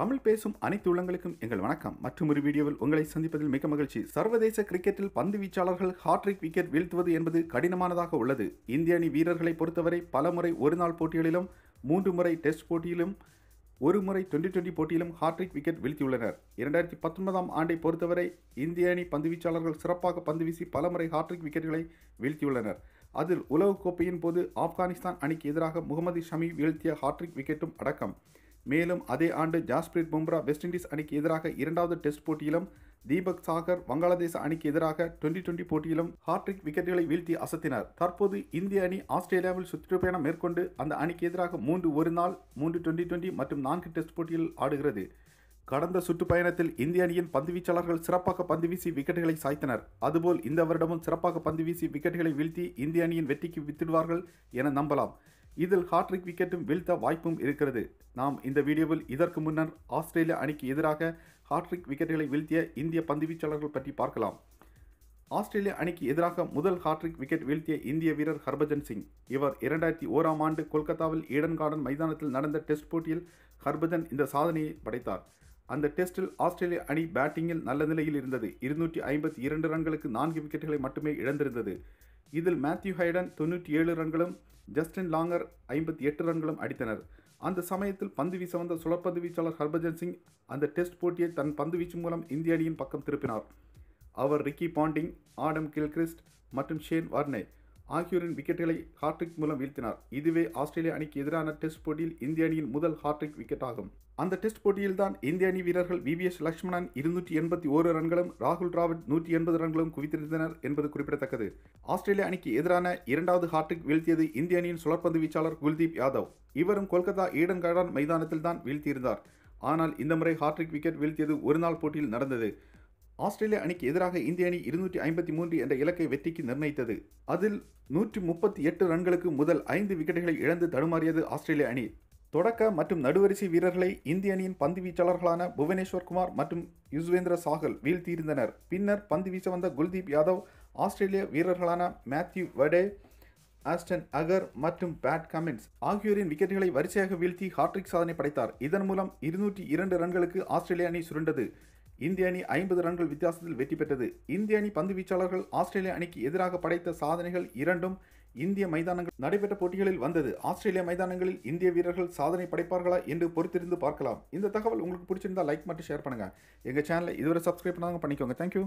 தமிழ் பேசும் அனைத்து உள்ளங்களுக்கும் எங்கள் வணக்கம் மற்றும் ஒரு வீடியோவில் உங்களை சந்திப்பதில் மிக மகிழ்ச்சி சர்வதேச கிரிக்கெட்டில் பந்து வீச்சாளர்கள் ஹாட்ரிக் விக்கெட் வீழ்த்துவது என்பது கடினமானதாக உள்ளது இந்திய அணி வீரர்களை பொறுத்தவரை பல முறை ஒருநாள் போட்டிகளிலும் மூன்று முறை டெஸ்ட் போட்டியிலும் ஒரு முறை டுவெண்டி டுவெண்டி போட்டியிலும் ஹாட்ரிக் விக்கெட் வீழ்த்தியுள்ளனர் இரண்டாயிரத்தி பத்தொன்பதாம் ஆண்டை பொறுத்தவரை இந்திய அணி பந்து வீச்சாளர்கள் சிறப்பாக பந்து வீசி பல முறை ஹாட்ரிக் விக்கெட்டுகளை வீழ்த்தியுள்ளனர் அதில் உலகக்கோப்பையின் போது ஆப்கானிஸ்தான் அணிக்கு எதிராக முகமது ஷமி வீழ்த்திய ஹாட்ரிக் விக்கெட்டும் அடக்கம் மேலும் அதே ஆண்டு ஜாஸ்பிரீத் பும்ரா வெஸ்ட் இண்டீஸ் அணிக்கு எதிராக இரண்டாவது டெஸ்ட் போட்டியிலும் தீபக் சாகர் வங்காளதேச அணிக்கு எதிராக டுவெண்டி டுவெண்டி போட்டியிலும் ஹாட்ரிக் விக்கெட்டுகளை வீழ்த்தி அசத்தினர் தற்போது இந்திய அணி ஆஸ்திரேலியாவில் சுற்றுப்பயணம் மேற்கொண்டு அந்த அணிக்கு எதிராக மூன்று ஒரு நாள் மூன்று டுவெண்டி டுவெண்டி மற்றும் நான்கு டெஸ்ட் போட்டியில் ஆடுகிறது கடந்த சுற்றுப்பயணத்தில் இந்திய அணியின் பந்துவீச்சாளர்கள் சிறப்பாக பந்து வீசி விக்கெட்டுகளை சாய்த்தனர் அதுபோல் இந்த வருடமும் சிறப்பாக பந்து வீசி விக்கெட்டுகளை வீழ்த்தி இந்திய அணியின் வெற்றிக்கு வித்திடுவார்கள் என நம்பலாம் இதில் ஹாட்ரிக் விக்கெட்டும் வீழ்த்த வாய்ப்பும் இருக்கிறது நாம் இந்த வீடியோவில் இதற்கு முன்னர் ஆஸ்திரேலிய அணிக்கு எதிராக ஹாட்ரிக் விக்கெட்டுகளை வீழ்த்திய இந்திய பந்துவீச்சாளர்கள் பற்றி பார்க்கலாம் ஆஸ்திரேலிய அணிக்கு எதிராக முதல் ஹாட்ரிக் விக்கெட் வீழ்த்திய இந்திய வீரர் ஹர்பஜன் சிங் இவர் இரண்டாயிரத்தி ஓராம் ஆண்டு கொல்கத்தாவில் ஈடன் கார்டன் மைதானத்தில் நடந்த டெஸ்ட் போட்டியில் ஹர்பஜன் இந்த சாதனையை படைத்தார் அந்த டெஸ்டில் ஆஸ்திரேலிய அணி பேட்டிங்கில் நல்ல நிலையில் இருந்தது இருநூற்றி ஐம்பத்தி இரண்டு ரன்களுக்கு நான்கு விக்கெட்டுகளை மட்டுமே இழந்திருந்தது இதில் மேத்யூ ஹைடன் தொண்ணூற்றி ஏழு ரன்களும் ஜஸ்டின் லாங்கர் ஐம்பத்தி எட்டு ரன்களும் அடித்தனர் அந்த சமயத்தில் பந்து வீச வந்த சுழற்பந்து வீச்சாளர் ஹர்பஜன் சிங் அந்த டெஸ்ட் போட்டியை தன் பந்து வீச்சு மூலம் இந்திய அணியின் பக்கம் திருப்பினார் அவர் ரிக்கி பாண்டிங் ஆடம் கில்கிறிஸ்ட் மற்றும் ஷேன் வார்னே ஆகியோரின் விக்கெட்டுகளை ஹார்ட்ரிக் மூலம் வீழ்த்தினார் இதுவே ஆஸ்திரேலிய அணிக்கு எதிரான டெஸ்ட் போட்டியில் இந்திய அணியின் முதல் ஹார்ட்ரிக் விக்கெட் ஆகும் அந்த டெஸ்ட் போட்டியில்தான் இந்திய அணி வீரர்கள் எஸ் லட்சுமணன் இருநூற்றி எண்பத்தி ஓரு ரன்களும் ராகுல் டிராவிட் நூற்றி எண்பது ரன்களும் குவித்திருந்தனர் என்பது குறிப்பிடத்தக்கது ஆஸ்திரேலிய அணிக்கு எதிரான இரண்டாவது ஹார்ட்ரிக் வீழ்த்தியது இந்திய அணியின் சுழற்பந்து வீச்சாளர் குல்தீப் யாதவ் இவரும் கொல்கத்தா ஈடன் கார்டன் மைதானத்தில் தான் வீழ்த்தியிருந்தார் ஆனால் இந்த முறை ஹார்ட்ரிக் விக்கெட் வீழ்த்தியது ஒரு நாள் போட்டியில் நடந்தது ஆஸ்திரேலிய அணிக்கு எதிராக இந்திய அணி இருநூற்றி ஐம்பத்தி மூன்று என்ற இலக்கை வெற்றிக்கு நிர்ணயித்தது அதில் நூற்றி முப்பத்தி எட்டு ரன்களுக்கு முதல் ஐந்து விக்கெட்டுகளை இழந்து தடுமாறியது ஆஸ்திரேலிய அணி தொடக்க மற்றும் நடுவரிசை வீரர்களை இந்திய அணியின் பந்து வீச்சாளர்களான புவனேஸ்வர் குமார் மற்றும் யுஸ்வேந்திர சாகல் வீழ்த்தியிருந்தனர் பின்னர் பந்து வீச வந்த குல்தீப் யாதவ் ஆஸ்திரேலிய வீரர்களான மேத்யூ வடே ஆஸ்டன் அகர் மற்றும் பேட் கமின்ஸ் ஆகியோரின் விக்கெட்டுகளை வரிசையாக வீழ்த்தி ஹாட்ரிக் சாதனை படைத்தார் இதன் மூலம் இருநூற்றி இரண்டு ரன்களுக்கு ஆஸ்திரேலிய அணி சுருண்டது இந்திய அணி ஐம்பது ரன்கள் வித்தியாசத்தில் வெற்றி பெற்றது இந்திய அணி பந்து வீச்சாளர்கள் ஆஸ்திரேலிய அணிக்கு எதிராக படைத்த சாதனைகள் இரண்டும் இந்திய மைதானங்கள் நடைபெற்ற போட்டிகளில் வந்தது ஆஸ்திரேலிய மைதானங்களில் இந்திய வீரர்கள் சாதனை படைப்பார்களா என்று பொறுத்திருந்து பார்க்கலாம் இந்த தகவல் உங்களுக்கு பிடிச்சிருந்தா லைக் மட்டும் ஷேர் பண்ணுங்கள் எங்கள் சேனலை இதுவரை சப்ஸ்கிரைப் பண்ணாங்க பண்ணிக்கோங்க தேங்க்யூ